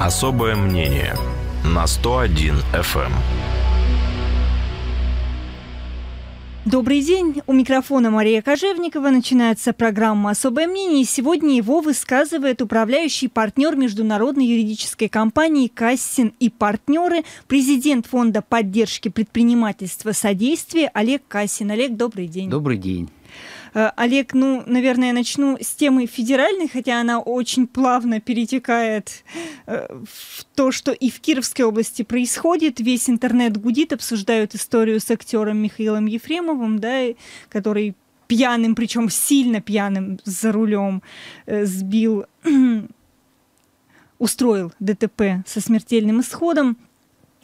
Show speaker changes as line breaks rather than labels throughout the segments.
Особое мнение на 101 FM. Эм.
Добрый день. У микрофона Мария Кожевникова. Начинается программа «Особое мнение». сегодня его высказывает управляющий партнер международной юридической компании «Кассин и партнеры», президент фонда поддержки предпринимательства «Содействие» Олег Кассин. Олег, добрый день. Добрый день. Э, Олег, ну, наверное, начну с темы федеральной, хотя она очень плавно перетекает э, в то, что и в Кировской области происходит. Весь интернет гудит, обсуждают историю с актером Михаилом Ефремовым, да, который пьяным, причем сильно пьяным за рулем э, сбил, устроил ДТП со смертельным исходом.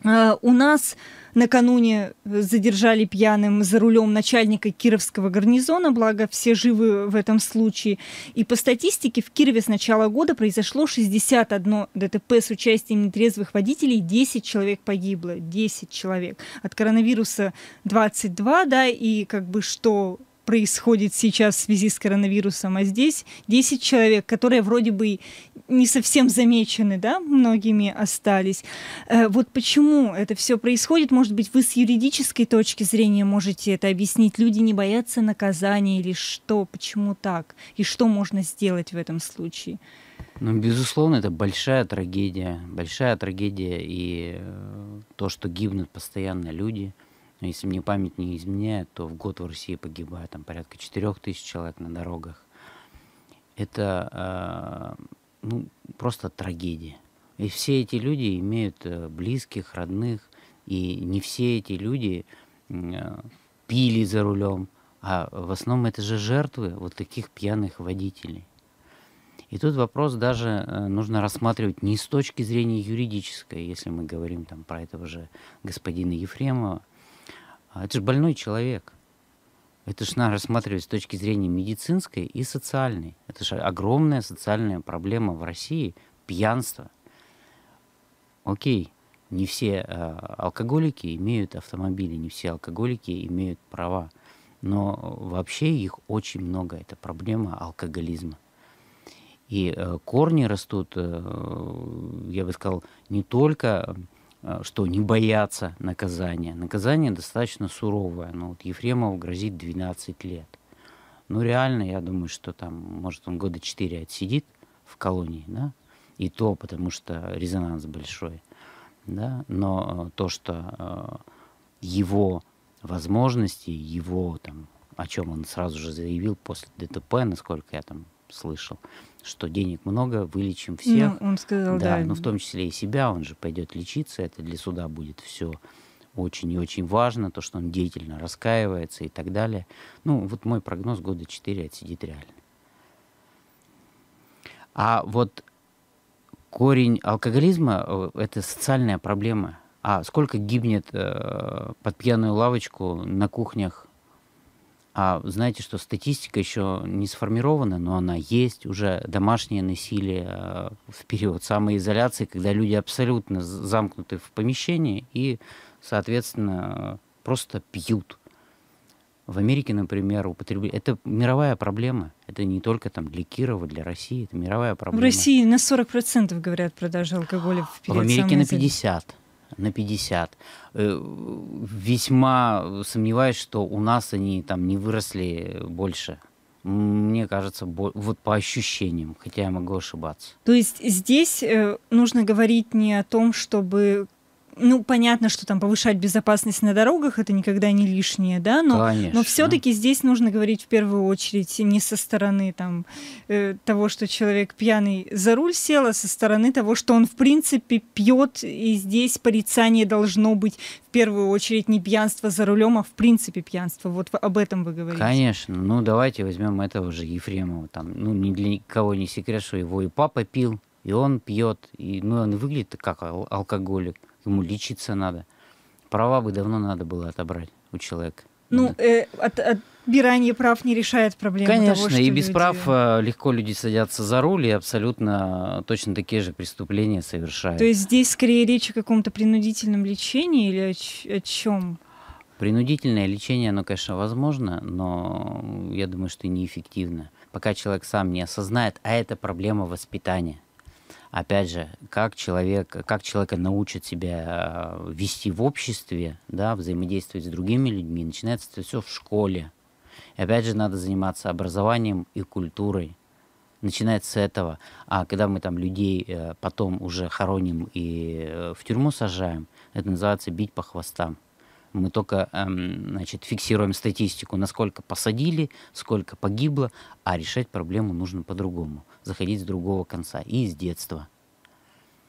У нас накануне э, задержали пьяным за рулем начальника Кировского гарнизона, благо все живы в этом случае. И по статистике в Кирове с начала года произошло 61 ДТП с участием нетрезвых водителей, 10 человек погибло, 10 человек. От коронавируса 22, да, и как бы что происходит сейчас в связи с коронавирусом, а здесь 10 человек, которые вроде бы не совсем замечены, да, многими остались. Э, вот почему это все происходит? Может быть, вы с юридической точки зрения можете это объяснить? Люди не боятся наказания или что? Почему так? И что можно сделать в этом случае?
Ну, безусловно, это большая трагедия. Большая трагедия и э, то, что гибнут постоянно люди – но ну, если мне память не изменяет, то в год в России погибает там порядка 4 тысяч человек на дорогах. Это э, ну, просто трагедия. И все эти люди имеют э, близких, родных, и не все эти люди э, пили за рулем, а в основном это же жертвы вот таких пьяных водителей. И тут вопрос даже э, нужно рассматривать не с точки зрения юридической, если мы говорим там про этого же господина Ефремова, а это же больной человек. Это же надо рассматривать с точки зрения медицинской и социальной. Это же огромная социальная проблема в России – пьянство. Окей, не все э, алкоголики имеют автомобили, не все алкоголики имеют права. Но вообще их очень много. Это проблема алкоголизма. И э, корни растут, э, я бы сказал, не только Э, что не боятся наказания. Наказание достаточно суровое. Ну, вот Ефремову грозит 12 лет. Ну, реально, я думаю, что там, может, он года 4 отсидит в колонии, да, и то, потому что резонанс большой, да, но э, то, что э, его возможности, его там, о чем он сразу же заявил после ДТП, насколько я там слышал, что денег много, вылечим ну, всех. Ну, он сказал, да. Да, ну в том числе и себя, он же пойдет лечиться, это для суда будет все очень и очень важно, то, что он деятельно раскаивается и так далее. Ну, вот мой прогноз года 4 отсидит реально. А вот корень алкоголизма э, – это социальная проблема. А сколько гибнет э, под пьяную лавочку на кухнях а знаете, что статистика еще не сформирована, но она есть. Уже домашнее насилие э, в период самоизоляции, когда люди абсолютно замкнуты в помещении и, соответственно, просто пьют. В Америке, например, употребляют Это мировая проблема. Это не только там для Кирова, для России. Это мировая проблема. В России
на 40% говорят продажи алкоголя в а период В Америке на
50% на 50. Э, весьма сомневаюсь, что у нас они там не выросли больше. Мне кажется, вот по ощущениям, хотя я могу ошибаться.
То есть здесь э, нужно говорить не о том, чтобы ну, понятно, что там повышать безопасность на дорогах это никогда не лишнее, да, но, но все-таки здесь нужно говорить в первую очередь не со стороны там э, того, что человек пьяный за руль сел, а со стороны того, что он в принципе пьет, и здесь порицание должно быть в первую очередь не пьянство за рулем, а в принципе пьянство. Вот об этом вы говорите.
Конечно, ну давайте возьмем этого же Ефремова, там, ну ни для никого не секрет, что его и папа пил, и он пьет, и ну он выглядит как ал алкоголик ему лечиться надо. Права бы давно надо было отобрать у человека.
Ну, э, от, отбирание прав не решает
проблемы. Конечно, того, что и без люди... прав э, легко люди садятся за руль и абсолютно э, точно такие же преступления совершают. То есть
здесь скорее речь о каком-то принудительном лечении или о, о чем?
Принудительное лечение, оно, конечно, возможно, но я думаю, что неэффективно. Пока человек сам не осознает, а это проблема воспитания опять же, как человек, как человека научат себя э, вести в обществе, да, взаимодействовать с другими людьми, начинается это все в школе. И опять же, надо заниматься образованием и культурой. Начинается с этого. А когда мы там людей э, потом уже хороним и э, в тюрьму сажаем, это называется бить по хвостам мы только эм, значит, фиксируем статистику, насколько посадили, сколько погибло, а решать проблему нужно по-другому заходить с другого конца и из детства.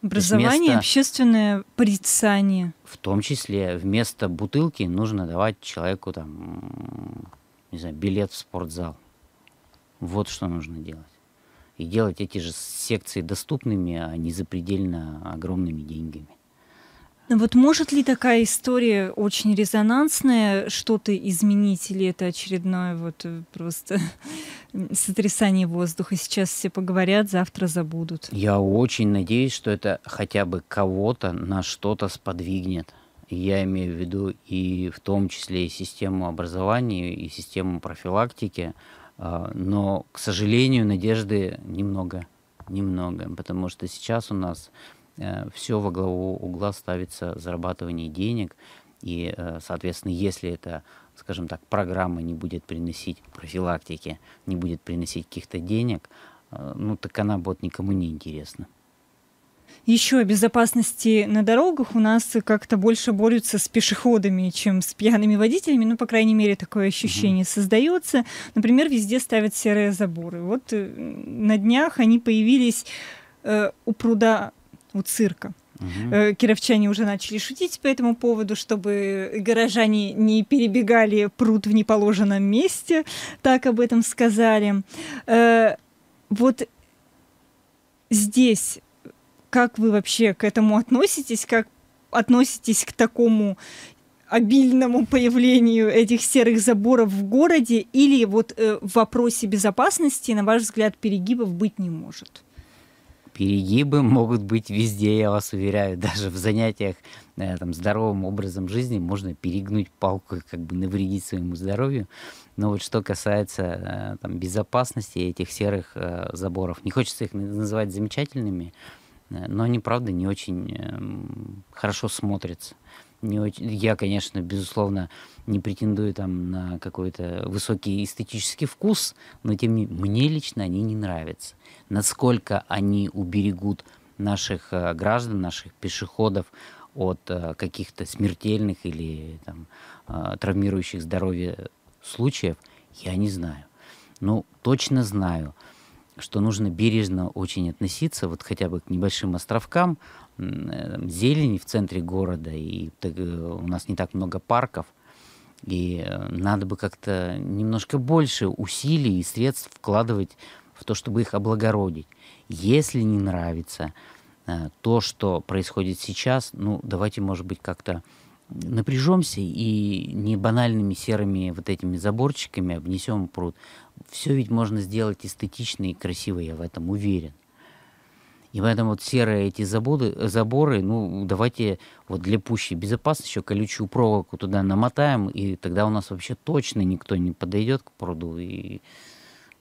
Образование, вместо, общественное порицание.
В том числе вместо бутылки нужно давать человеку там, не знаю, билет в спортзал. Вот что нужно делать. И делать эти же секции доступными, а не запредельно огромными деньгами.
Но вот может ли такая история очень резонансная что-то изменить, или это очередное вот э, просто сотрясание воздуха? Сейчас все поговорят, завтра забудут. Я
очень надеюсь, что это хотя бы кого-то на что-то сподвигнет. Я имею в виду и в том числе и систему образования, и систему профилактики. А, но, к сожалению, надежды немного, немного, потому что сейчас у нас Э, все во главу угла ставится зарабатывание денег. И, э, соответственно, если это, скажем так, программа не будет приносить профилактики, не будет приносить каких-то денег, э, ну так она будет никому не интересна.
Еще о безопасности на дорогах у нас как-то больше борются с пешеходами, чем с пьяными водителями. Ну, по крайней мере, такое ощущение mm-hmm. создается. Например, везде ставят серые заборы. Вот на днях они появились у пруда у цирка. Угу. Кировчане уже начали шутить по этому поводу, чтобы горожане не перебегали пруд в неположенном месте, так об этом сказали. Э, вот здесь как вы вообще к этому относитесь, как относитесь к такому обильному появлению этих серых заборов в городе или вот э, в вопросе безопасности, на ваш взгляд, перегибов быть не может?
Перегибы могут быть везде, я вас уверяю, даже в занятиях э, там, здоровым образом жизни можно перегнуть палку и как бы навредить своему здоровью. Но вот что касается э, там, безопасности этих серых э, заборов, не хочется их называть замечательными, но они, правда, не очень эм, хорошо смотрятся не очень... Я, конечно, безусловно, не претендую там на какой-то высокий эстетический вкус, но тем не менее, мне лично они не нравятся. Насколько они уберегут наших э, граждан, наших пешеходов от э, каких-то смертельных или там, э, травмирующих здоровье случаев, я не знаю. Но точно знаю, что нужно бережно очень относиться вот хотя бы к небольшим островкам, Э, зелени в центре города, и э, у нас не так много парков. И э, надо бы как-то немножко больше усилий и средств вкладывать в то, чтобы их облагородить. Если не нравится то, что происходит сейчас, ну, давайте, может быть, как-то напряжемся и не банальными серыми вот этими заборчиками обнесем пруд. Все ведь можно сделать эстетично и красиво, я в этом уверен. И поэтому вот серые эти заборы, заборы, ну, давайте вот для пущей безопасности еще колючую проволоку туда намотаем, и тогда у нас вообще точно никто не подойдет к пруду и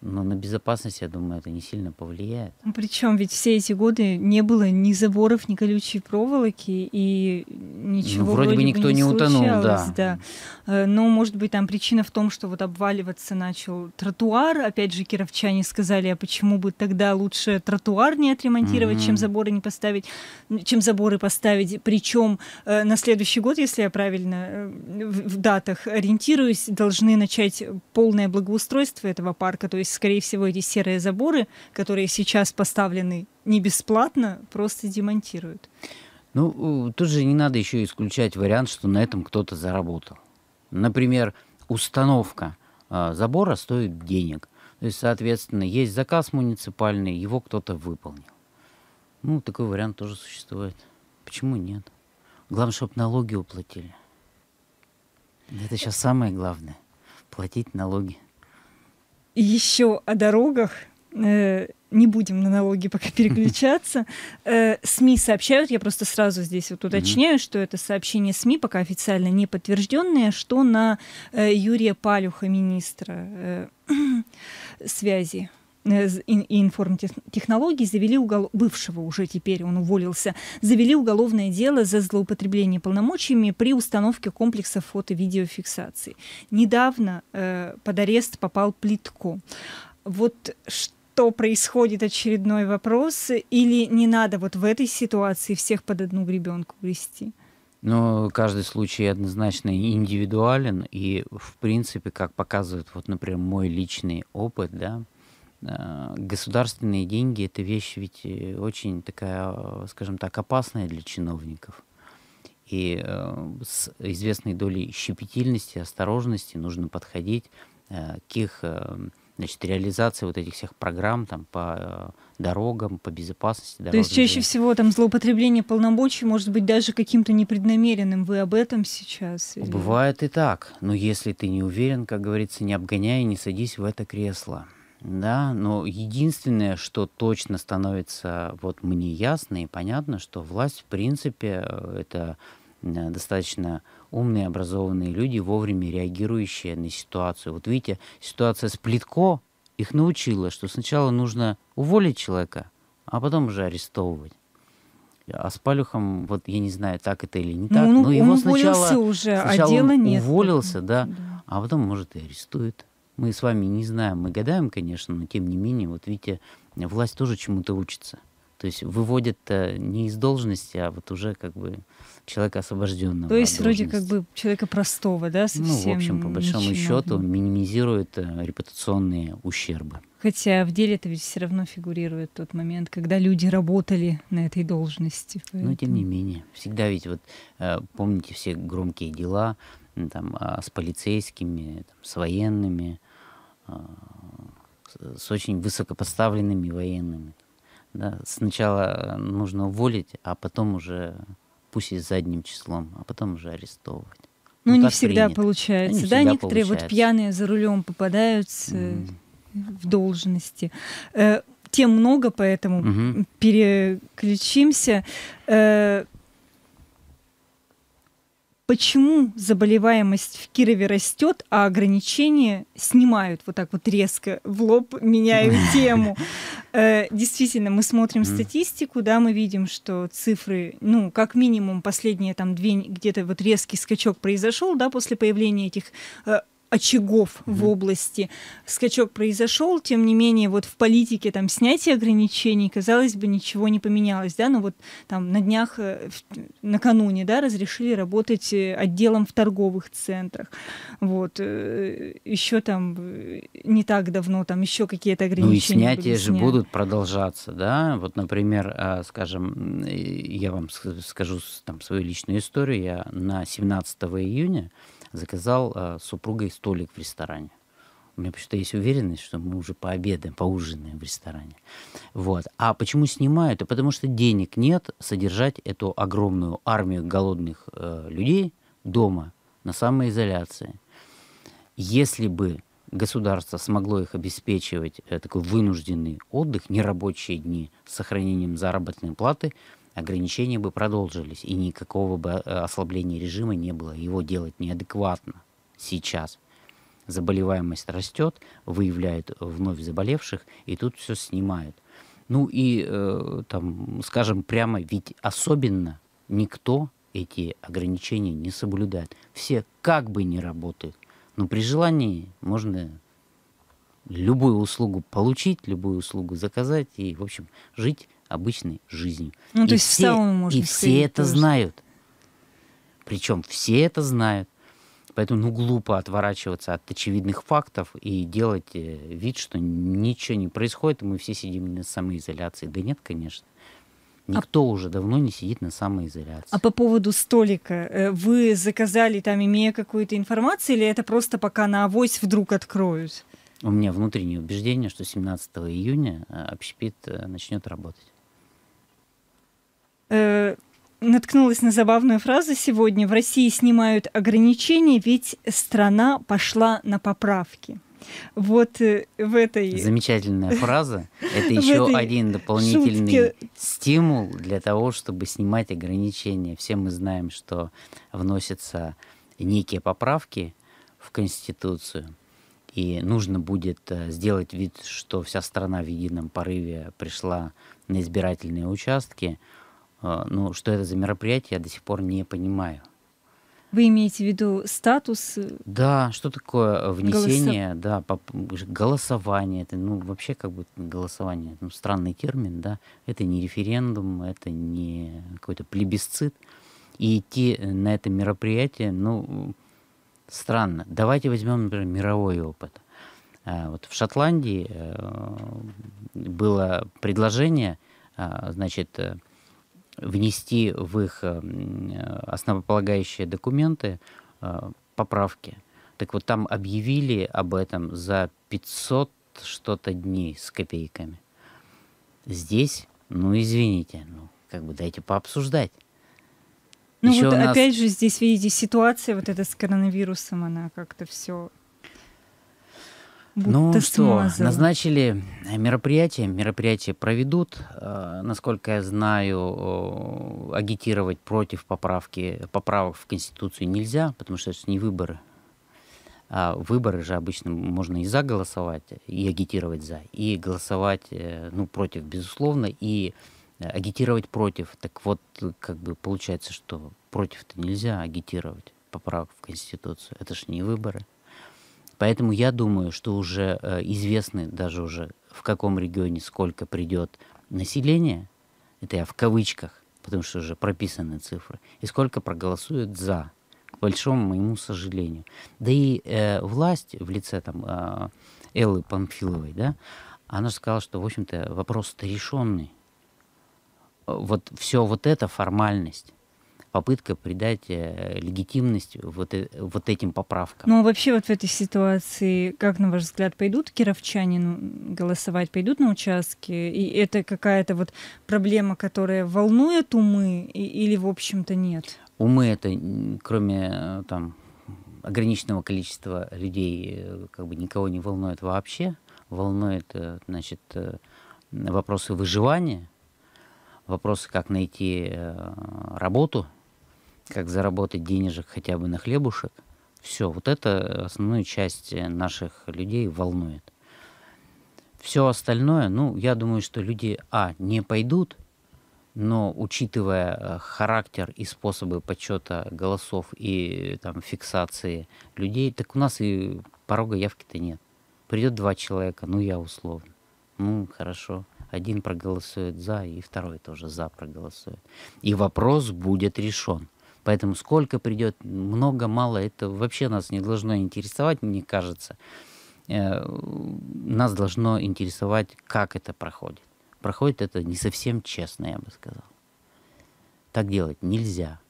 но на безопасность, я думаю, это не сильно повлияет.
Ну, Причем ведь все эти годы не было ни заборов, ни колючей проволоки, и ничего ну, вроде, вроде бы никто не, не утонул, да. да. Э, но, может быть, там причина в том, что вот обваливаться начал тротуар. Опять же, кировчане сказали, а почему бы тогда лучше тротуар не отремонтировать, mm-hmm. чем заборы не поставить, чем заборы поставить. Причем э, на следующий год, если я правильно э, в датах ориентируюсь, должны начать полное благоустройство этого парка, то есть есть, скорее всего, эти серые заборы, которые сейчас поставлены не бесплатно, просто демонтируют.
Ну, тут же не надо еще исключать вариант, что на этом кто-то заработал. Например, установка а, забора стоит денег. То есть, соответственно, есть заказ муниципальный, его кто-то выполнил. Ну, такой вариант тоже существует. Почему нет? Главное, чтобы налоги уплатили. Это сейчас самое главное. Платить налоги
еще о дорогах. Э, не будем на налоги пока переключаться. Э, СМИ сообщают, я просто сразу здесь вот уточняю, что это сообщение СМИ, пока официально не подтвержденное, что на э, Юрия Палюха, министра связи Э, и информтехнологий завели уголовное... бывшего уже теперь он уволился, завели уголовное дело за злоупотребление полномочиями при установке комплекса фото-видеофиксации. Недавно э, под арест попал Плитко. Вот что что происходит очередной вопрос, или не надо вот в этой ситуации всех под одну гребенку грести?
Но ну, каждый случай однозначно индивидуален, и в принципе, как показывает вот, например, мой личный опыт, да, а, государственные деньги – это вещь ведь э, очень такая, э, скажем так, опасная для чиновников. И э, с известной долей щепетильности, осторожности нужно подходить к их значит, реализации вот этих всех программ там, по дорогам, по безопасности. То есть чаще
всего там злоупотребление полномочий может быть даже каким-то непреднамеренным. Вы об этом сейчас?
Или... Бывает и так. Но если ты не уверен, как говорится, не обгоняй, и не садись в это кресло. Да, но единственное, что точно становится вот мне ясно и понятно, что власть, в принципе, э, это э, достаточно умные, образованные люди, вовремя реагирующие на ситуацию. Вот видите, ситуация с Плитко их научила, что сначала нужно уволить человека, а потом уже арестовывать. А с Палюхом, вот я не знаю, так это или не так, ну, он, ну, но его сначала, уже, а сначала а дела нет. уволился, да, да, а потом, может, и арестует мы с вами не знаем, мы гадаем, конечно, но тем не менее, вот видите, власть тоже чему-то учится. То есть выводят э, не из должности, а вот уже как бы человека освобожденного. То есть вроде
как бы человека простого, да, совсем. Ну, в общем, по большому ничего. счету
минимизирует э, репутационные ущербы.
Хотя в деле это ведь все равно фигурирует тот момент, когда люди работали на этой должности. Поэтому... Но тем не
менее, всегда ведь вот э, помните все громкие дела там а, с полицейскими, там, с военными с очень высокопоставленными военными. Да, сначала э, нужно уволить, а потом уже, пусть и задним числом, а потом уже арестовывать. Ну, ну не всегда принято. получается, да, да? Всегда некоторые получается. вот
пьяные за рулем попадаются mm. в должности. Э, тем много, поэтому угу. переключимся. Э, почему заболеваемость в Кирове растет, а ограничения снимают вот так вот резко в лоб, меняю тему. Э, действительно, мы смотрим статистику, да, мы видим, что цифры, ну, как минимум последние там две, где-то вот резкий скачок произошел, да, после появления этих э, очагов mm-hmm. в области. Скачок произошел, тем не менее, вот в политике там снятие ограничений, казалось бы, ничего не поменялось, да, но ну вот там на днях, э, накануне, да, разрешили работать э, отделом в торговых центрах, вот, э, еще там не так давно там еще какие-то ограничения. Ну и снятия же будут
продолжаться, да, вот, например, скажем, я вам скажу там свою личную историю, я на 17 июня заказал э, с супругой столик в ресторане. У меня почему-то есть уверенность, что мы уже пообедаем, поужинаем в ресторане. Вот. А почему снимают? А потому что денег нет содержать эту огромную армию голодных э, людей дома на самоизоляции. Если бы государство смогло их обеспечивать э, такой вынужденный отдых, нерабочие дни с сохранением заработной платы – ограничения бы продолжились, и никакого бы э, ослабления режима не было. Его делать неадекватно сейчас. Заболеваемость растет, выявляют вновь заболевших, и тут все снимают. Ну и, э, там, скажем прямо, ведь особенно никто эти ограничения не соблюдает. Все как бы не работают. Но при желании можно любую услугу получить, любую услугу заказать и, в общем, жить обычной жизнью. Ну, и есть все, можно И все это тоже. знают. Причем все это знают. Поэтому ну, глупо отворачиваться от очевидных фактов и делать э, вид, что ничего не происходит, и мы все сидим на самоизоляции. Да нет, конечно. А Никто а... уже давно не сидит на самоизоляции.
А по поводу столика, э, вы заказали там, имея какую-то информацию, или это просто пока на авось вдруг откроют?
У меня внутреннее убеждение, что 17 июня э, общепит начнет работать.
Э, наткнулась на забавную фразу сегодня. В России снимают ограничения, ведь страна пошла на поправки. Вот э, в этой...
Замечательная фраза. Это еще один дополнительный шутке. стимул для того, чтобы снимать ограничения. Все мы знаем, что вносятся некие поправки в Конституцию, и нужно будет э, сделать вид, что вся страна в едином порыве пришла на избирательные участки – а, ну, что это за мероприятие, я до сих пор не понимаю.
Вы имеете в виду статус? Э,
да, что такое э, внесение, Голосов... да, по... голосование. Это, ну, вообще как бы голосование, ну, странный термин, да. Это не референдум, это не какой-то плебисцит. И идти э, на это мероприятие, ну, странно. Давайте возьмем, например, мировой опыт. А, вот в Шотландии было предложение, а, значит, внести в их э, э, основополагающие документы э, поправки. Так вот, там объявили об этом за 500 что-то дней с копейками. Здесь, ну, извините, ну, как бы дайте пообсуждать. Ну Еще вот нас... опять же
здесь, видите, ситуация вот эта с коронавирусом, она как-то все ну смазала. что,
назначили э, мероприятие, мероприятие проведут. Э, насколько я знаю, э, агитировать против поправки, поправок в Конституцию нельзя, потому что это не выборы. А выборы же обычно можно и за голосовать, и агитировать за, и голосовать ну, против, безусловно, и агитировать против. Так вот, как бы получается, что против-то нельзя агитировать поправок в Конституцию. Это же не выборы. Поэтому я думаю, что уже э, известны даже уже в каком регионе сколько придет населения, это я в кавычках, потому что уже прописаны цифры, и сколько проголосует за, к большому моему сожалению. Да и э, власть в лице там э, Эллы Памфиловой, да, она же сказала, что, в общем-то, вопрос-то решенный. Э, вот все вот это формальность попытка придать э, легитимность вот, э, вот этим поправкам.
Ну а вообще вот в этой ситуации, как, на ваш взгляд, пойдут кировчане ну, голосовать, пойдут на участки? И это какая-то вот проблема, которая волнует умы или, в общем-то, нет?
Умы это, кроме э, там ограниченного количества людей, как бы никого не волнует вообще. Волнует, значит, вопросы выживания, вопросы, как найти работу – как заработать денежек хотя бы на хлебушек. Все, вот это основную часть э, наших людей волнует. Все остальное, ну, я думаю, что люди, а, не пойдут, но учитывая э, характер и способы подсчета голосов и э, там, фиксации людей, так у нас и порога явки-то нет. Придет два человека, ну я условно. Ну, хорошо. Один проголосует за, и второй тоже за проголосует. И вопрос будет решен. Поэтому сколько придет, много, мало, это вообще нас не должно интересовать, мне кажется. Э, нас должно интересовать, как это проходит. Проходит это не совсем честно, я бы сказал. Так делать нельзя.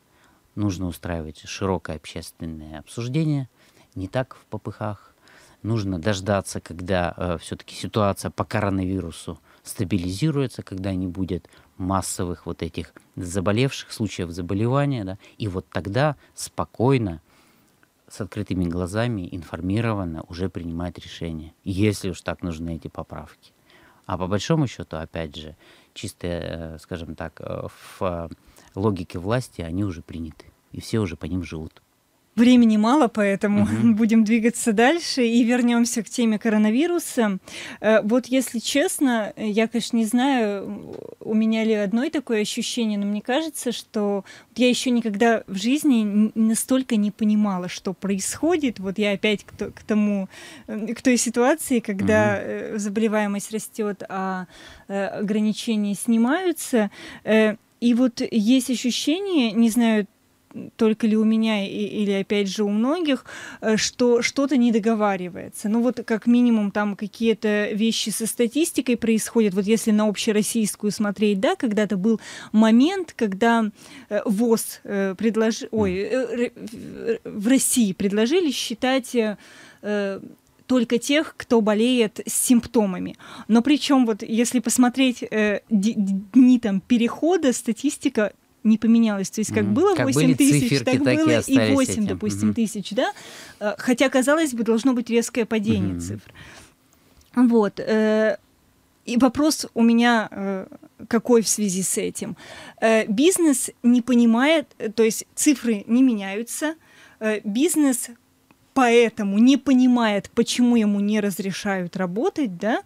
Нужно устраивать широкое общественное обсуждение, не так в попыхах. Нужно дождаться, когда э, все-таки ситуация по коронавирусу стабилизируется, когда не будет массовых вот этих заболевших, случаев заболевания, да, и вот тогда спокойно, с открытыми глазами, информированно уже принимает решение, если уж так нужны эти поправки. А по большому счету, опять же, чисто, э, скажем так, э, в э, логике власти они уже приняты, и все уже по ним живут.
Времени мало, поэтому угу. будем двигаться дальше и вернемся к теме коронавируса. Э, вот если честно, я, конечно, не знаю, у меня ли одно такое ощущение, но мне кажется, что я еще никогда в жизни настолько не понимала, что происходит. Вот я опять к, к тому, э, к той ситуации, когда угу. заболеваемость растет, а ограничения снимаются. И вот есть ощущение, не знаю, только ли у меня или опять же у многих, э, что что-то не договаривается. Ну вот как минимум там какие-то вещи со статистикой происходят. Вот если на общероссийскую смотреть, да, когда-то был момент, когда э, ВОЗ э, предложил, ой, в России предложили считать только тех, кто болеет с симптомами. Но причем вот если посмотреть э, дни там перехода, статистика не поменялось. То есть как mm-hmm. было как тысяч, циферки, так было и, и 8, этим. допустим, mm-hmm. тысяч, да? Э, хотя, казалось бы, должно быть резкое падение mm-hmm. цифр. Вот. Э, и вопрос у меня э, какой в связи с этим? Бизнес не понимает, то есть цифры не меняются, бизнес поэтому не понимает, почему ему не разрешают работать, да,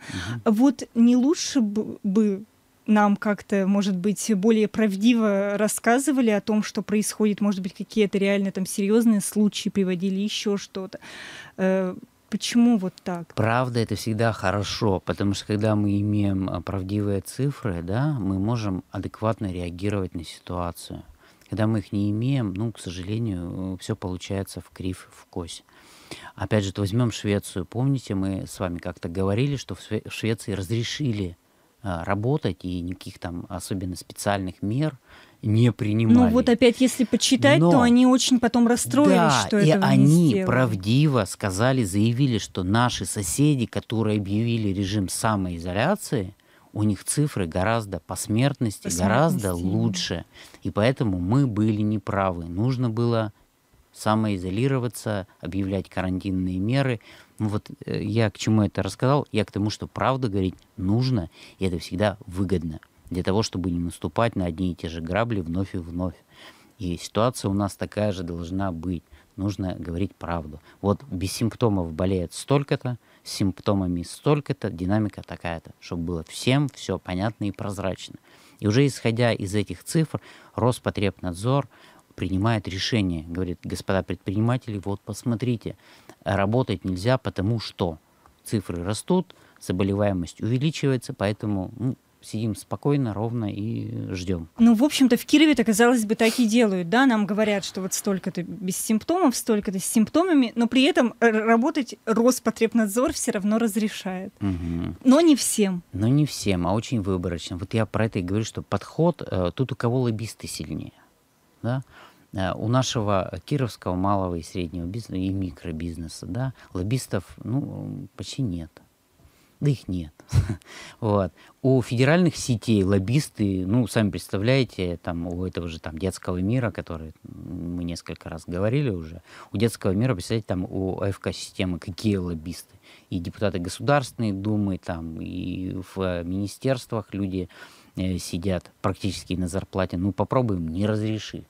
угу. вот не лучше бы нам как-то, может быть, более правдиво рассказывали о том, что происходит, может быть, какие-то реально там серьезные случаи приводили, еще что-то. Э, почему вот так?
Правда это всегда хорошо, потому что когда мы имеем э, правдивые цифры, да, мы можем адекватно реагировать на ситуацию. Когда мы их не имеем, ну, к сожалению, э, все получается в крив, в кость. Опять же, возьмем Швецию. Помните, мы с вами как-то говорили, что в Швеции разрешили а, работать и никаких там особенно специальных мер не ну, принимали. Ну вот
опять, если почитать, Но, то они очень потом расстроились, да, что и этого они не сделали.
правдиво сказали, заявили, что наши соседи, которые объявили режим самоизоляции, у них цифры гораздо по смертности, по смертности. гораздо лучше. И поэтому мы были неправы. Нужно было самоизолироваться, объявлять карантинные меры. Ну, вот э, я к чему это рассказал? Я к тому, что правду говорить нужно, и это всегда выгодно для того, чтобы не наступать на одни и те же грабли вновь и вновь. И ситуация у нас такая же должна быть. Нужно говорить правду. Вот без симптомов болеет столько-то, с симптомами столько-то, динамика такая-то, чтобы было всем все понятно и прозрачно. И уже исходя из этих цифр, Роспотребнадзор принимает решение, говорит, господа предприниматели, вот посмотрите, работать нельзя, потому что цифры растут, заболеваемость увеличивается, поэтому ну, сидим спокойно, ровно и ждем. Ну,
в общем-то, в Кирове-то, казалось бы, так и делают, да, нам говорят, что вот столько-то без симптомов, столько-то с симптомами, но при этом работать Роспотребнадзор все равно разрешает. Угу. Но не всем.
Но не всем, а очень выборочно. Вот я про это и говорю, что подход, э, тут у кого лоббисты сильнее, да, Э, у нашего кировского малого и среднего бизнеса и микробизнеса, да, лоббистов, ну, почти нет. Да их нет. вот. У федеральных сетей лоббисты, ну, сами представляете, там у этого же там детского мира, который мы несколько раз говорили уже, у детского мира, представляете, там у АФК-системы какие лоббисты. И депутаты Государственной Думы, там, и в министерствах люди э, сидят практически на зарплате. Ну, попробуем, не разреши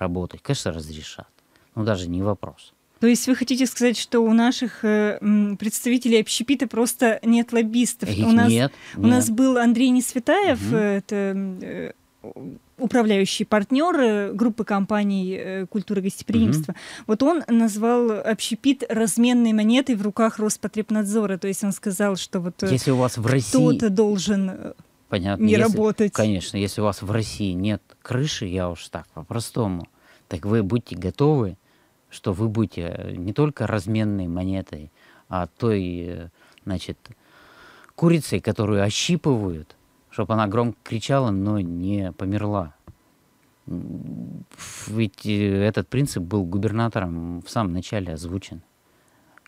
работать, конечно, разрешат. Ну, даже не вопрос.
То есть вы хотите сказать, что у наших э, представителей общепита просто нет лоббистов? Нет, у нас, нет. У нас был Андрей Несветаев, угу. это э, управляющий партнер группы компаний Культура гостеприимства. Угу. Вот он назвал общепит разменной монетой в руках Роспотребнадзора. То есть он сказал, что вот Если у вас в России... кто-то должен
понятно, не если, работать. Конечно, если у вас в России нет крыши, я уж так по-простому, так вы будьте готовы, что вы будете э, не только разменной монетой, а той, э, значит, курицей, которую ощипывают, чтобы она громко кричала, но не померла. Ведь э, этот принцип был губернатором в самом начале озвучен.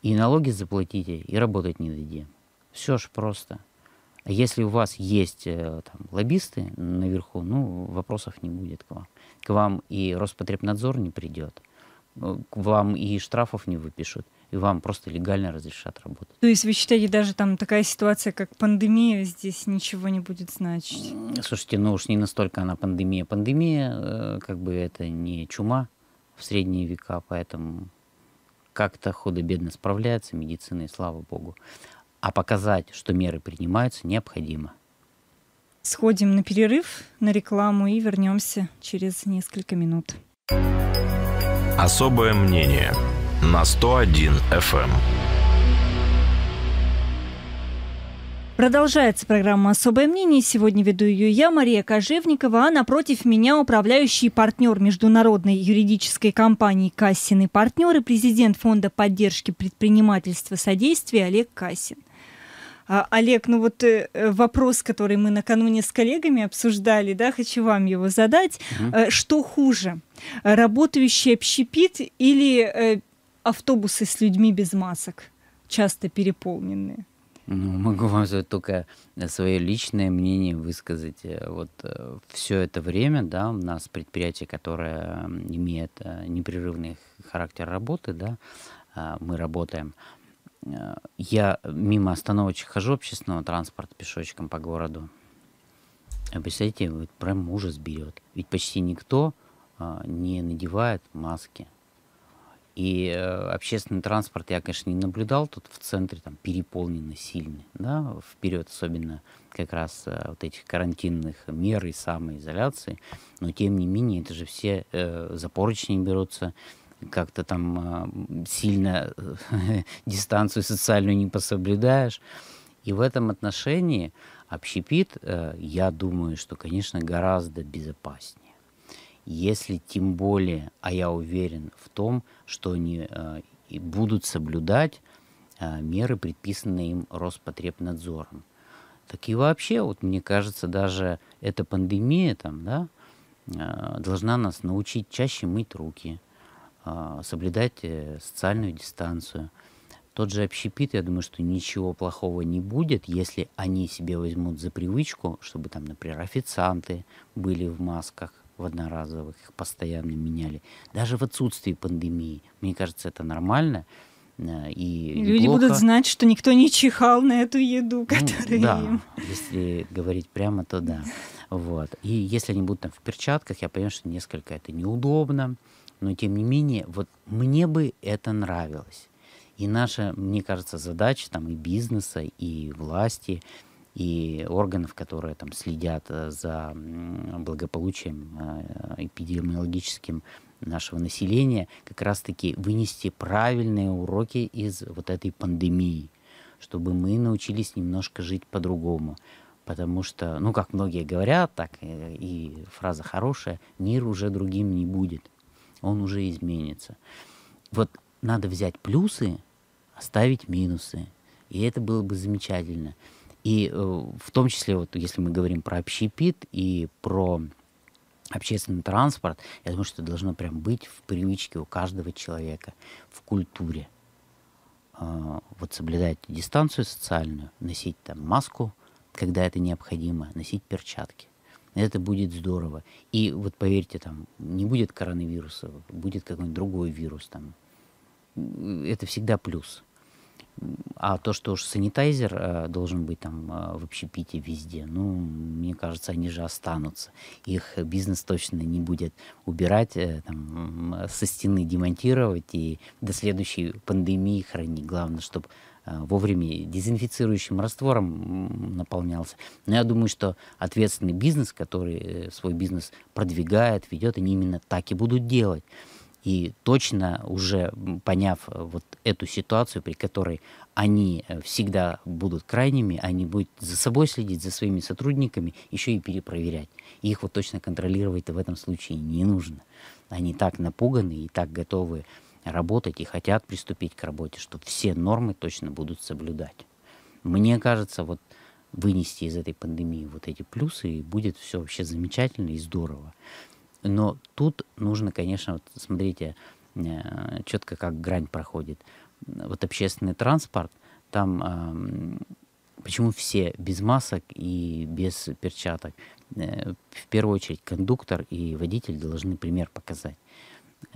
И налоги заплатите, и работать не дадим. Все ж просто – если у вас есть э, там, лоббисты наверху, ну, вопросов не будет к вам. К вам и Роспотребнадзор не придет, э, к вам и штрафов не выпишут, и вам просто легально разрешат работать.
То есть вы считаете, даже там такая ситуация, как пандемия, здесь ничего не будет значить?
Слушайте, ну уж не настолько она пандемия. Пандемия, э, как бы это не чума в средние века, поэтому как-то худо-бедно справляется медицина, и слава богу а показать, что меры принимаются, необходимо.
Сходим на перерыв, на рекламу и вернемся через несколько минут.
Особое мнение
на 101 FM. Эм. Продолжается программа «Особое мнение». Сегодня веду ее я, Мария Кожевникова, а напротив меня управляющий партнер международной юридической компании «Кассин и партнеры», президент Фонда поддержки предпринимательства «Содействие» Олег Кассин. А, Олег, ну вот э, э, вопрос, который мы накануне с коллегами обсуждали, да, хочу вам его задать. Угу. Что хуже, работающий общепит или автобусы с людьми без масок, часто переполненные?
Ну, могу вам только свое личное мнение высказать. Вот все это время, да, у нас предприятие, которое имеет непрерывный характер работы, да, а, мы работаем я мимо остановочек хожу общественного транспорта пешочком по городу. А представляете, вот прям ужас берет. Ведь почти никто а, не надевает маски. И э, общественный транспорт я, конечно, не наблюдал. Тут в центре там переполнено сильно, да, вперед особенно как раз э, вот этих карантинных мер и самоизоляции. Но тем не менее, это же все э, запорочные берутся, как-то там а, сильно э, дистанцию социальную не пособлюдаешь. И в этом отношении общепит, э, я думаю, что, конечно, гораздо безопаснее. Если тем более, а я уверен в том, что они э, будут соблюдать меры, предписанные им Роспотребнадзором. Так и вообще, вот мне кажется, даже эта пандемия там, да, должна нас научить чаще мыть руки, а, соблюдать э, социальную дистанцию. Тот же общепит, я думаю, что ничего плохого не будет, если они себе возьмут за привычку, чтобы там, например, официанты были в масках в одноразовых, их постоянно меняли. Даже в отсутствии пандемии, мне кажется, это нормально. Э, и Люди плохо. будут знать,
что никто не чихал на эту еду, ну, которую ну, да, им.
если говорить прямо, то да. Вот. И если они будут там в перчатках, я понимаю, что несколько это неудобно но тем не менее, вот мне бы это нравилось. И наша, мне кажется, задача там и бизнеса, и власти, и органов, которые там следят э, за благополучием э, эпидемиологическим нашего населения, как раз-таки вынести правильные уроки из вот этой пандемии, чтобы мы научились немножко жить по-другому. Потому что, ну, как многие говорят, так э, и, фраза хорошая, мир уже другим не будет он уже изменится. Вот надо взять плюсы, оставить минусы. И это было бы замечательно. И э, в том числе, вот если мы говорим про общепит и про общественный транспорт, я думаю, что должно прям быть в привычке у каждого человека, в культуре. Э, вот соблюдать дистанцию социальную, носить там маску, когда это необходимо, носить перчатки. Это будет здорово. И вот поверьте, там не будет коронавируса, будет какой-нибудь другой вирус. Там. Это всегда плюс. А то, что уж санитайзер э, должен быть там э, в общепите везде, ну, мне кажется, они же останутся. Их бизнес точно не будет убирать, э, там, со стены демонтировать и до следующей пандемии хранить. Главное, чтобы Э, вовремя дезинфицирующим раствором наполнялся. Но я думаю, что ответственный бизнес, который э, свой бизнес продвигает, ведет, они именно так и будут делать. И точно уже поняв э, вот эту ситуацию, при которой они всегда будут крайними, они будут за собой следить, за своими сотрудниками, еще и перепроверять. их вот точно контролировать в этом случае не нужно. Они так напуганы и так готовы работать и хотят приступить к работе, что все нормы точно будут соблюдать. Мне кажется, вот вынести из этой пандемии вот эти плюсы, и будет все вообще замечательно и здорово. Но тут нужно, конечно, вот смотрите, э, четко как грань проходит. Вот общественный транспорт, там почему все без масок и без перчаток? Э, в первую очередь кондуктор и водитель должны пример показать.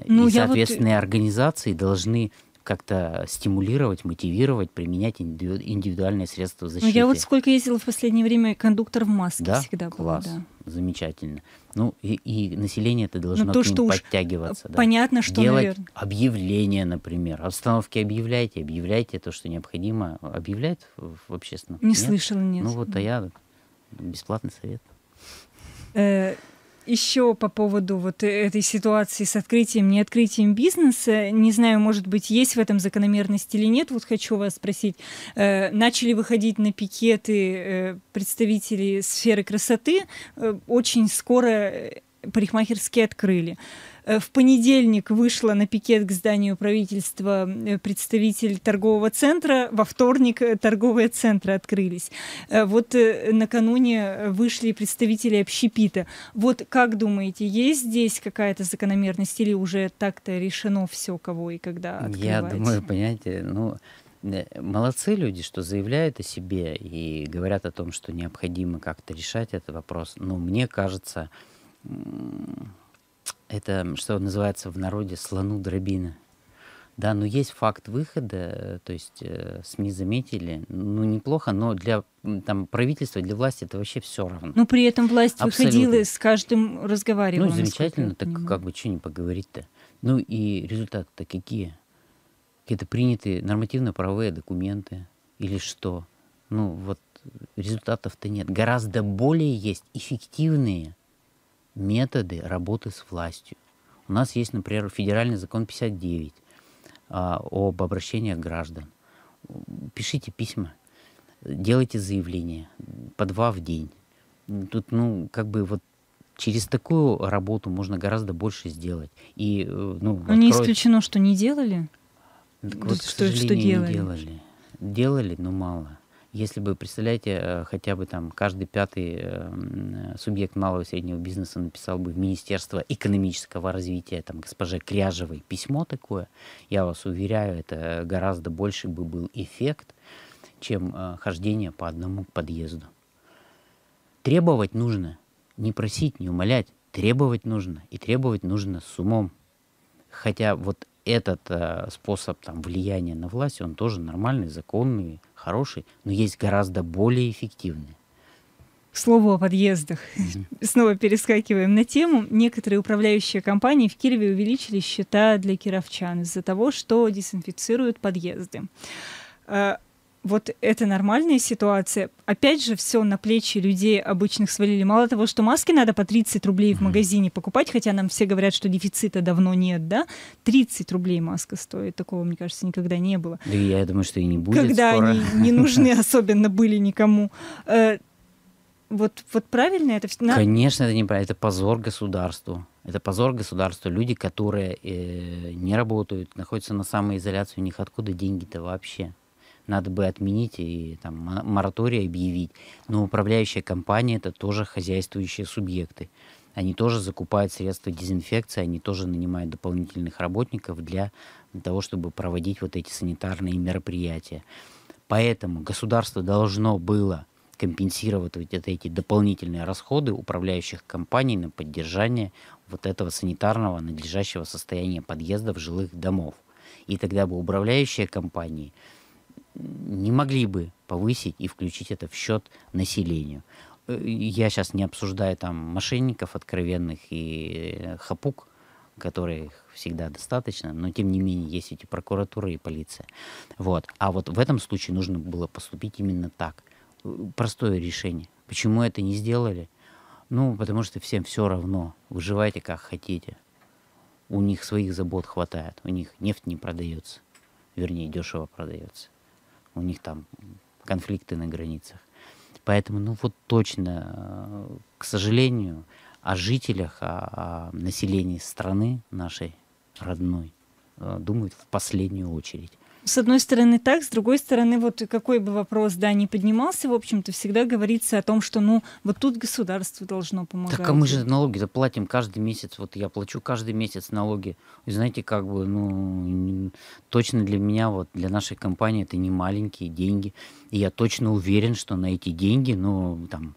Ну, э, и, соответственно, вот... организации должны как-то стимулировать, мотивировать, применять индиви индивидуальные средства защиты. Ну, я вот
сколько ездила в последнее время, кондуктор в маске да? всегда был. Класс, да.
замечательно. Ну, и, и население это должно ну, то, к ним что э, подтягиваться. Да. Понятно, что, Делать наверное... объявления, например. Обстановки объявляйте, объявляйте то, что необходимо. Объявляют в общественном? Не нет? слышала, нет. Ну, вот, а я бесплатный совет.
Э, еще по поводу вот э, этой ситуации с открытием, не открытием бизнеса, не знаю, может быть, есть в этом закономерность или нет, вот хочу вас спросить. Э, начали выходить на пикеты э, представители сферы красоты, очень скоро парикмахерские открыли. Э, в понедельник вышла на пикет к зданию правительства э, представитель торгового центра, во вторник э, торговые центры открылись. Вот накануне вышли представители общепита. Вот как думаете, есть здесь какая-то закономерность или уже так-то решено все, кого и когда открывать? Я думаю,
понимаете, ну, молодцы люди, что заявляют о себе и говорят о том, что необходимо как-то решать этот вопрос. Но мне кажется, это, что называется в народе, слону дробина. Да, но ну, есть факт выхода, то есть э, СМИ заметили, ну неплохо, но для там, правительства, для власти это вообще все равно. Но ну, при этом власть Абсолютно. выходила,
с каждым разговаривала. Ну замечательно, так понимаю. как
бы что не поговорить-то. Ну и результаты-то какие? Какие-то принятые нормативно-правовые документы или что? Ну вот результатов-то нет. Гораздо более есть эффективные методы работы с властью. У нас есть, например, федеральный закон 59 а, об обращении граждан. Пишите письма, делайте заявления по два в день. Тут, ну, как бы вот через такую работу можно гораздо больше сделать. И, э, ну, откроет... А не исключено,
что не делали?
Так вот, что, к сожалению, что делали? не делали. Делали, но мало. Если бы, представляете, э, хотя бы там каждый пятый эм, субъект малого и среднего бизнеса написал бы в Министерство экономического развития, там, госпоже Кряжевой письмо такое, я вас уверяю, это гораздо больше бы был эффект, чем э, хождение по одному подъезду. Требовать нужно, не просить, не умолять, требовать нужно, и требовать нужно с умом. Хотя вот этот э, способ там, влияния на власть, он тоже нормальный, законный, хороший, но есть гораздо более эффективный.
К слову о подъездах. Mm-hmm. Снова перескакиваем на тему. Некоторые управляющие компании в Кирове увеличили счета для кировчан из-за того, что дезинфицируют подъезды. Э, вот это нормальная ситуация. Опять же, все на плечи людей обычных свалили. Мало того, что маски надо по 30 рублей в магазине покупать, хотя нам все говорят, что дефицита давно нет, да? 30 рублей маска стоит. Такого, мне кажется, никогда не было.
Да я думаю, что и не будет Когда скоро. они не нужны
особенно были никому. Э, вот, вот правильно это все? Конечно,
это неправильно. Это позор государству. Это позор государству. Люди, которые э, не работают, находятся на самоизоляции, у них откуда деньги-то вообще? надо бы отменить и там мораторий объявить. Но управляющая компания это тоже хозяйствующие субъекты. Они тоже закупают средства дезинфекции, они тоже нанимают дополнительных работников для того, чтобы проводить вот эти санитарные мероприятия. Поэтому государство должно было компенсировать вот эти дополнительные расходы управляющих компаний на поддержание вот этого санитарного надлежащего состояния подъездов жилых домов. И тогда бы управляющие компании – не могли бы повысить и включить это в счет населению. Э, я сейчас не обсуждаю там мошенников откровенных и э, хапук, которых всегда достаточно, но тем не менее есть эти прокуратура и полиция. Вот. А вот в этом случае нужно было поступить именно так. Э, простое решение. Почему это не сделали? Ну, потому что всем все равно. Выживайте как хотите. У них своих забот хватает. У них нефть не продается. Вернее, дешево продается у них там конфликты на границах. Поэтому, ну вот точно, э, к сожалению, о жителях, о, о населении страны нашей родной э, думают в последнюю очередь
с одной стороны так, с другой стороны, вот какой бы вопрос, да, не поднимался, в общем-то, всегда говорится о том, что, ну, вот тут государство должно помогать. Так а мы же
налоги заплатим каждый месяц, вот я плачу каждый месяц налоги. И знаете, как бы, ну, точно для меня, вот для нашей компании это не маленькие деньги. И я точно уверен, что на эти деньги, ну, там,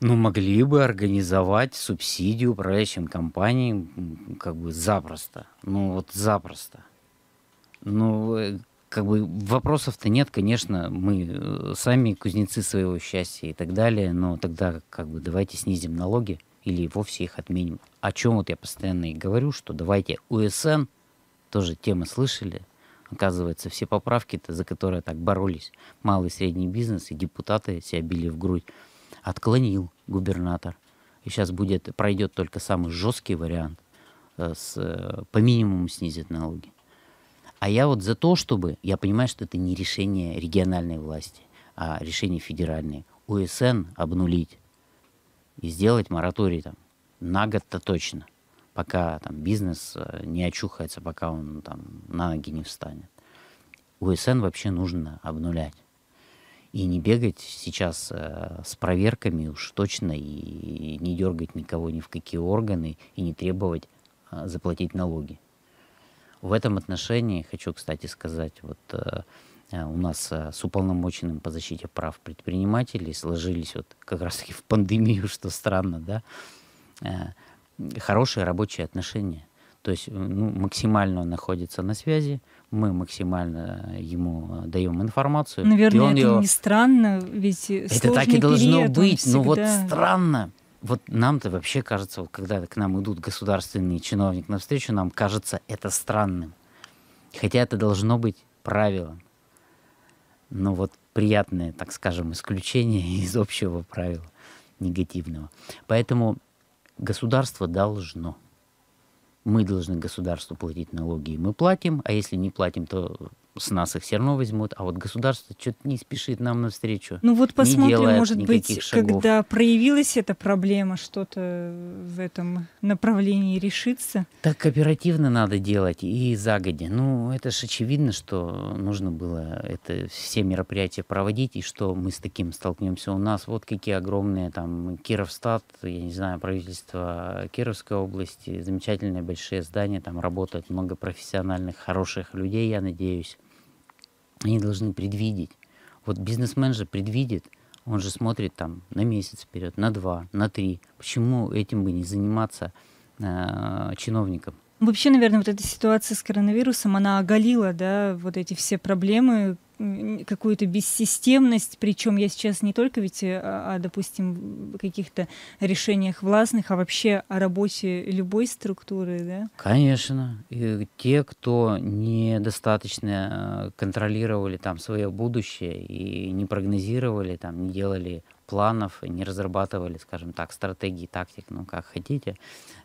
ну, могли бы организовать субсидию управляющим компаниям как бы запросто. Ну, вот запросто. Ну, э, как бы вопросов-то нет, конечно, мы э, сами кузнецы своего счастья и так далее, но тогда как бы давайте снизим налоги или вовсе их отменим. О чем вот я постоянно и говорю, что давайте УСН, тоже темы слышали, оказывается, все поправки-то, за которые так боролись малый и средний бизнес и депутаты себя били в грудь, отклонил губернатор. И сейчас будет, пройдет только самый жесткий вариант, э, с, по минимуму снизит налоги. А я вот за то, чтобы... Я понимаю, что это не решение региональной власти, а решение федеральной. УСН обнулить и сделать мораторий там на год-то точно, пока там бизнес э, не очухается, пока он там на ноги не встанет. УСН вообще нужно обнулять. И не бегать сейчас э, с проверками уж точно, и не дергать никого ни в какие органы, и не требовать э, заплатить налоги. В этом отношении хочу, кстати, сказать, вот э, э, у нас э, с уполномоченным по защите прав предпринимателей сложились вот как раз-таки в пандемию, что странно, да, хорошие рабочие отношения. То есть ну, максимально он находится на связи, мы максимально ему даем информацию. Наверное, ну, это ее... не
странно, ведь это так и должно быть. Ну всегда... вот
странно, вот нам-то вообще кажется, вот когда к нам идут государственные чиновники навстречу, нам кажется это странным. Хотя это должно быть правилом. Но вот приятное, так скажем, исключение из общего правила негативного. Поэтому государство должно. Мы должны государству платить налоги, и мы платим, а если не платим, то с нас их все равно возьмут, а вот государство что-то не спешит нам навстречу. Ну вот посмотрим, может быть, шагов. когда
проявилась эта проблема, что-то в этом направлении решится.
Так оперативно надо делать и загоди. Ну это же очевидно, что нужно было это все мероприятия проводить, и что мы с таким столкнемся. У нас вот какие огромные там Кировстат, я не знаю, правительство Кировской области, замечательные большие здания, там работают много профессиональных, хороших людей, я надеюсь они должны предвидеть. Вот бизнесмен же предвидит, он же смотрит там на месяц вперед, на два, на три. Почему этим бы не заниматься э, чиновником?
Вообще, наверное, вот эта ситуация с коронавирусом, она оголила, да, вот эти все проблемы, какую-то бессистемность, причем я сейчас не только ведь о, э, а, а, допустим, каких-то решениях властных, а вообще о работе любой структуры, да?
Конечно. И те, кто недостаточно э, контролировали там свое будущее и не прогнозировали, там, не делали планов, не разрабатывали, скажем так, стратегии, тактик, ну как хотите,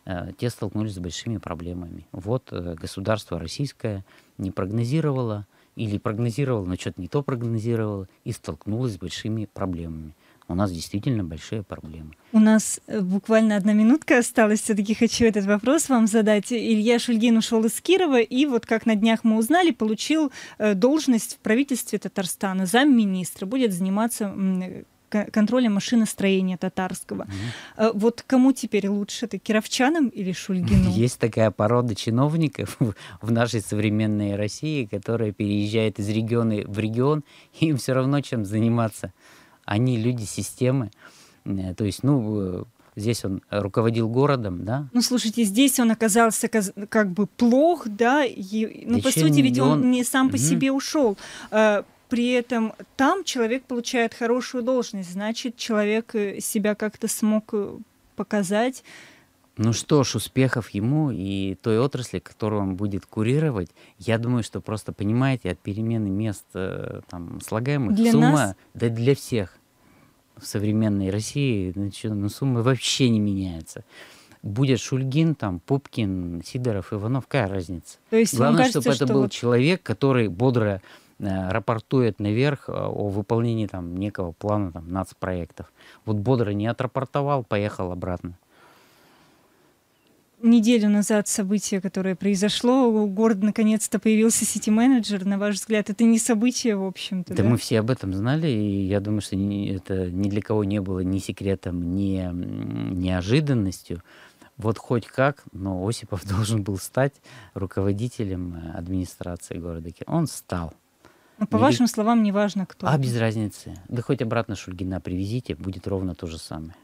э, те столкнулись с большими проблемами. Вот государство российское не прогнозировало, или прогнозировала, но что-то не то прогнозировала и столкнулась с большими проблемами. У нас действительно большие проблемы.
У нас э, буквально одна минутка осталась. Все-таки хочу этот вопрос вам задать. Илья Шульгин ушел из Кирова и вот как на днях мы узнали, получил э, должность в правительстве Татарстана, замминистра. Будет заниматься контроля машиностроения татарского. mm Вот кому теперь лучше, это кировчанам или Шульгину?
Есть такая порода чиновников в нашей современной России, которая переезжает из региона в регион, им все равно чем заниматься. Они люди системы. Э, то есть, ну, э, Здесь он руководил городом, да?
Ну, слушайте, здесь он оказался как бы плох, да? И, ну, Лечение по сути, ведь он, он не сам по mm себе ушел. А при этом там человек получает хорошую должность, значит, человек э, себя как-то смог э, показать.
Ну что ж, успехов ему и той отрасли, которую он будет курировать. Я думаю, что просто понимаете, от перемены мест э, там, слагаемых для сумма, нас... да для всех в современной России, значит, ну, сумма вообще не меняется. Будет Шульгин, там, Пупкин, Сидоров, Иванов, какая разница? То есть, Главное, кажется, чтобы это что был вот... человек, который бодро Э, рапортует наверх э, о выполнении там некого плана там нацпроектов. Вот бодро не отрапортовал, поехал обратно.
Неделю назад событие, которое произошло, у города наконец-то появился сити-менеджер. На ваш взгляд, это не событие, в общем-то? Да, да мы
все об этом знали, и я думаю, что это ни для кого не было ни секретом, ни неожиданностью вот хоть как, но Осипов должен был стать руководителем э, администрации города Киров. Он стал. Но ну, по Или... вашим
словам, не важно, кто. А без
разницы. Да хоть обратно Шульгина привезите, будет ровно то же самое.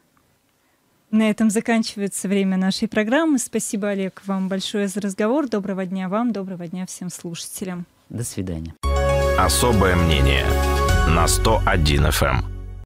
На этом заканчивается время нашей программы. Спасибо, Олег, вам большое за разговор. Доброго дня вам, доброго дня всем слушателям.
До свидания. Особое мнение на 101 FM.